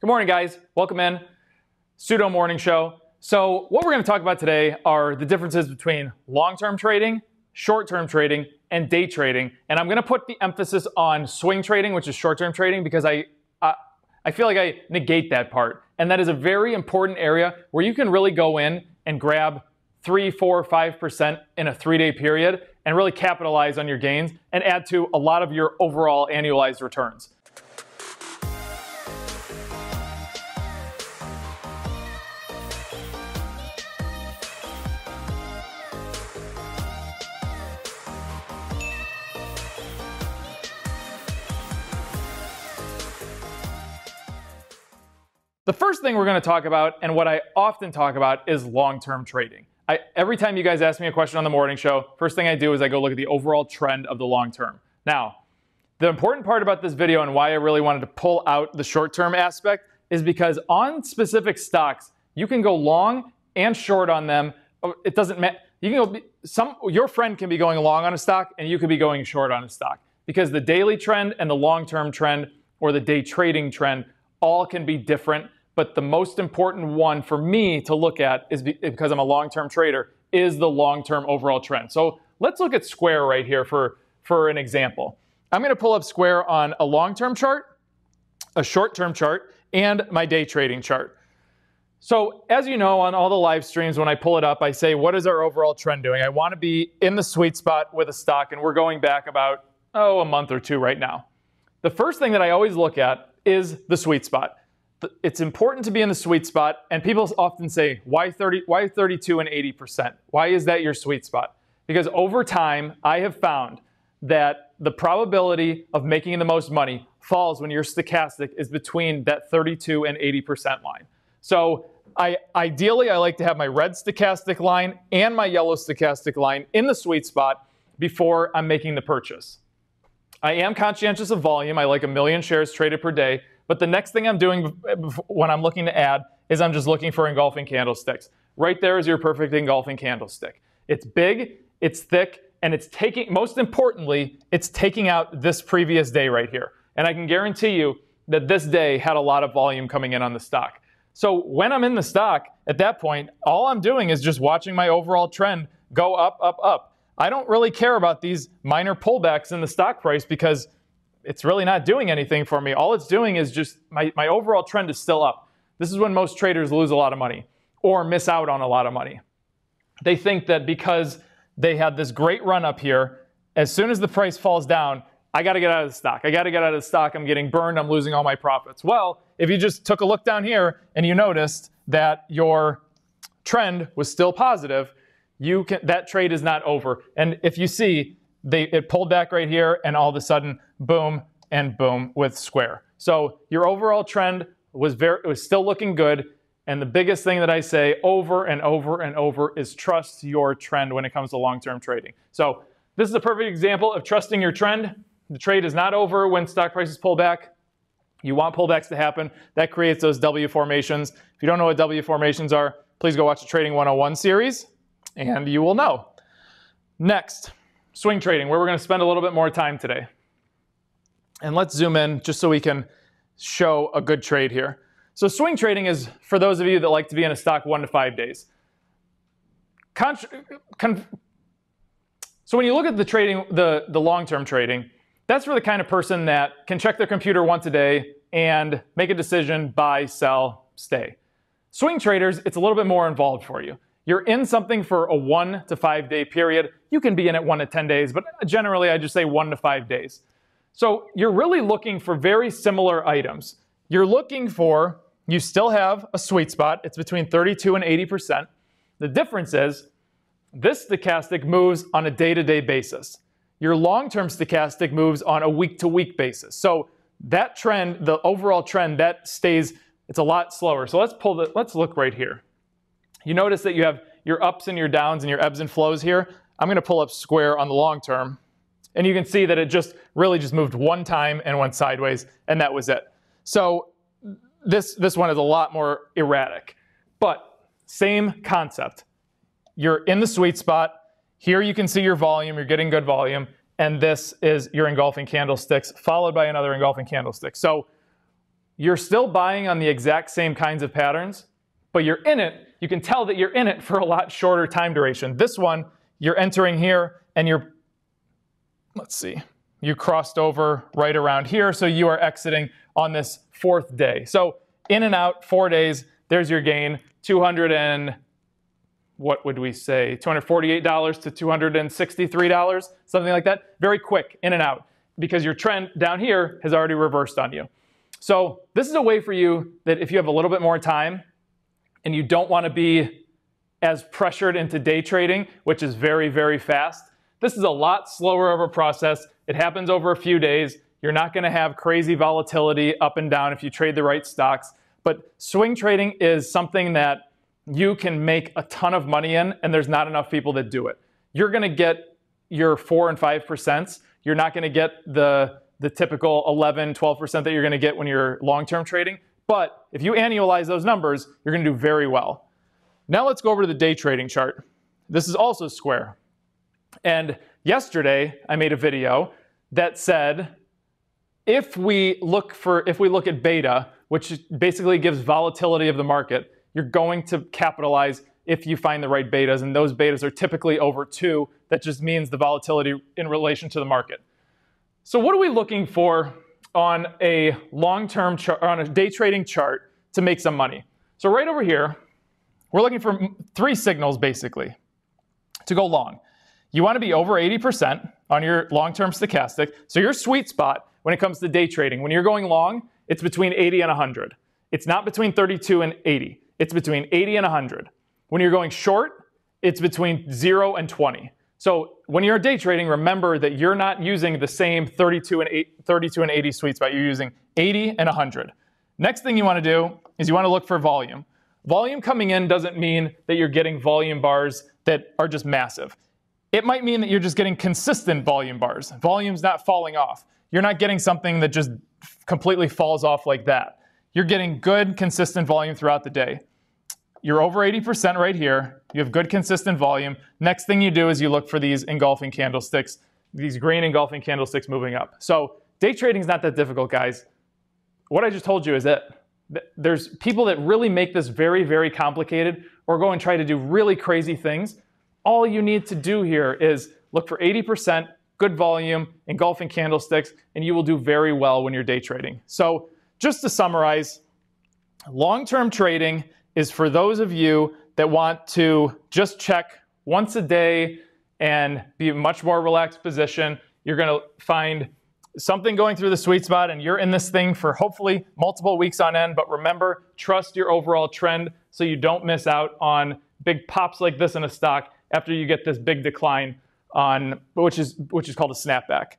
Good morning, guys. Welcome in. Pseudo morning show. So, what we're going to talk about today are the differences between long term trading, short term trading, and day trading. And I'm going to put the emphasis on swing trading, which is short term trading, because I, I, feel like I negate that part. And that is a very important area where you can really go in and grab three, four, five percent in a three day period and really capitalize on your gains and add to a lot of your overall annualized returns. The first thing we're going to talk about, and what I often talk about, is long term trading. I, every time you guys ask me a question on the morning show, first thing I do is I go look at the overall trend of the long term. Now, the important part about this video and why I really wanted to pull out the short term aspect is because on specific stocks, you can go long and short on them. Oh, it doesn't matter. You can go some your friend can be going long on a stock and you could be going short on a stock because the daily trend and the long-term trend or the day trading trend all can be different, but the most important one for me to look at is because I'm a long-term trader is the long-term overall trend. So let's look at Square right here for, for an example. I'm going to pull up Square on a long-term chart, a short-term chart, and my day trading chart. So as you know, on all the live streams, when I pull it up, I say, what is our overall trend doing? I want to be in the sweet spot with a stock, and we're going back about, oh, a month or two right now. The first thing that I always look at is the sweet spot. It's important to be in the sweet spot, and people often say, why 30, why 32 and 80%? Why is that your sweet spot? Because over time, I have found that the probability of making the most money falls when your stochastic is between that 32 and 80% line. So I, ideally, I like to have my red stochastic line and my yellow stochastic line in the sweet spot before I'm making the purchase. I am conscientious of volume. I like a million shares traded per day. But the next thing I'm doing eh, when I'm looking to add is I'm just looking for engulfing candlesticks. Right there is your perfect engulfing candlestick. It's big, it's thick, and it's taking, most importantly, it's taking out this previous day right here. And I can guarantee you that this day had a lot of volume coming in on the stock. So when I'm in the stock at that point, all I'm doing is just watching my overall trend go up, up, up. I don't really care about these minor pullbacks in the stock price because it's really not doing anything for me. All it's doing is just my, my overall trend is still up. This is when most traders lose a lot of money or miss out on a lot of money. They think that because they had this great run up here, as soon as the price falls down, I got to get out of the stock. I got to get out of the stock. I'm getting burned. I'm losing all my profits. Well, if you just took a look down here and you noticed that your trend was still positive, you can that trade is not over. And if you see, they it pulled back right here, and all of a sudden, boom and boom with Square. So your overall trend was very was still looking good. And the biggest thing that I say over and over and over is trust your trend when it comes to long-term trading. So this is a perfect example of trusting your trend. The trade is not over when stock prices pull back. You want pullbacks to happen. That creates those W formations. If you don't know what W formations are, please go watch the Trading 101 series and you will know. Next, swing trading, where we're going to spend a little bit more time today. And let's zoom in just so we can show a good trade here. So swing trading is for those of you that like to be in a stock one to five days. so when you look at the trading, the, the long-term trading, that's for the kind of person that can check their computer once a day and make a decision, buy, sell, stay. Swing traders, it's a little bit more involved for you. You're in something for a one to five day period. You can be in it one to 10 days, but generally I just say one to five days. So you're really looking for very similar items. You're looking for, you still have a sweet spot. It's between 32 and 80%. The difference is this stochastic moves on a day to day basis. Your long term stochastic moves on a week to week basis. So that trend, the overall trend, that stays, it's a lot slower. So let's pull the, let's look right here. You notice that you have your ups and your downs and your ebbs and flows here. I'm going to pull up square on the long term. And you can see that it just really just moved one time and went sideways, and that was it. So this, this one is a lot more erratic. But same concept. You're in the sweet spot. Here you can see your volume. You're getting good volume. And this is your engulfing candlesticks, followed by another engulfing candlestick. So you're still buying on the exact same kinds of patterns, but you're in it you can tell that you're in it for a lot shorter time duration. This one, you're entering here and you're, let's see, you crossed over right around here, so you are exiting on this fourth day. So in and out, four days, there's your gain, 200 and what would we say, $248 to $263, something like that. Very quick, in and out, because your trend down here has already reversed on you. So this is a way for you that if you have a little bit more time and you don't want to be as pressured into day trading, which is very, very fast. This is a lot slower of a process. It happens over a few days. You're not going to have crazy volatility up and down if you trade the right stocks. But swing trading is something that you can make a ton of money in, and there's not enough people that do it. You're going to get your four and five percents. You're not going to get the the typical 11, 12% that you're going to get when you're long-term trading, but if you annualize those numbers, you're going to do very well. Now let's go over to the day trading chart. This is also square. And yesterday I made a video that said if we look for if we look at beta, which basically gives volatility of the market, you're going to capitalize if you find the right betas and those betas are typically over 2, that just means the volatility in relation to the market. So what are we looking for on a long-term chart, on a day trading chart to make some money. So right over here, we're looking for three signals basically to go long. You want to be over 80% on your long-term stochastic. So your sweet spot when it comes to day trading, when you're going long, it's between 80 and 100. It's not between 32 and 80. It's between 80 and 100. When you're going short, it's between 0 and 20. So when you're day trading, remember that you're not using the same 32 and, 8, 32 and 80 sweet spot. You're using 80 and 100. Next thing you want to do is you want to look for volume. Volume coming in doesn't mean that you're getting volume bars that are just massive. It might mean that you're just getting consistent volume bars. Volume's not falling off. You're not getting something that just completely falls off like that. You're getting good, consistent volume throughout the day you're over 80% right here. You have good consistent volume. Next thing you do is you look for these engulfing candlesticks, these green engulfing candlesticks moving up. So day trading is not that difficult, guys. What I just told you is that there's people that really make this very, very complicated or go and try to do really crazy things. All you need to do here is look for 80%, good volume, engulfing candlesticks, and you will do very well when you're day trading. So just to summarize, long-term trading is for those of you that want to just check once a day and be a much more relaxed position. You're going to find something going through the sweet spot, and you're in this thing for hopefully multiple weeks on end. But remember, trust your overall trend so you don't miss out on big pops like this in a stock after you get this big decline on which is which is called a snapback.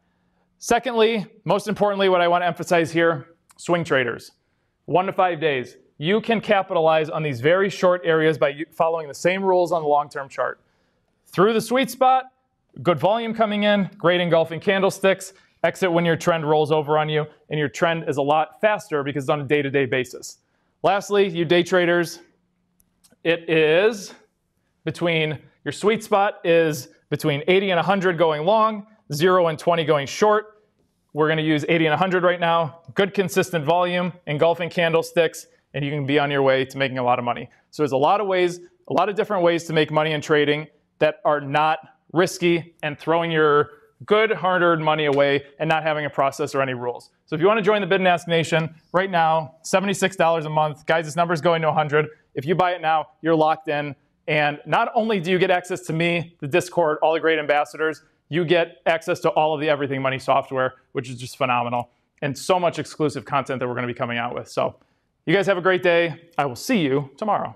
Secondly, most importantly, what I want to emphasize here, swing traders. One to five days you can capitalize on these very short areas by following the same rules on the long-term chart. Through the sweet spot, good volume coming in, great engulfing candlesticks, exit when your trend rolls over on you, and your trend is a lot faster because it's on a day-to-day -day basis. Lastly, you day traders, it is between, your sweet spot is between 80 and 100 going long, 0 and 20 going short. We're going to use 80 and 100 right now. Good consistent volume, engulfing candlesticks, and you can be on your way to making a lot of money. So there's a lot of ways, a lot of different ways to make money in trading that are not risky and throwing your good hard-earned money away and not having a process or any rules. So if you want to join the Bid and Ask Nation right now, $76 a month. Guys, this number is going to 100. If you buy it now, you're locked in. And not only do you get access to me, the Discord, all the great ambassadors, you get access to all of the Everything Money software, which is just phenomenal, and so much exclusive content that we're going to be coming out with. So you guys have a great day. I will see you tomorrow.